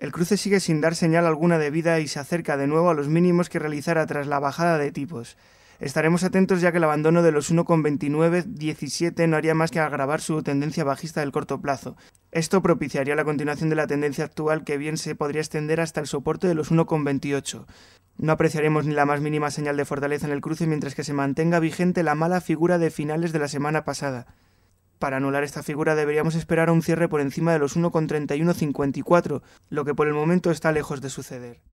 El cruce sigue sin dar señal alguna de vida y se acerca de nuevo a los mínimos que realizara tras la bajada de tipos. Estaremos atentos ya que el abandono de los 1,29-17 no haría más que agravar su tendencia bajista del corto plazo. Esto propiciaría la continuación de la tendencia actual que bien se podría extender hasta el soporte de los 1,28. No apreciaremos ni la más mínima señal de fortaleza en el cruce mientras que se mantenga vigente la mala figura de finales de la semana pasada. Para anular esta figura deberíamos esperar a un cierre por encima de los 1,3154, lo que por el momento está lejos de suceder.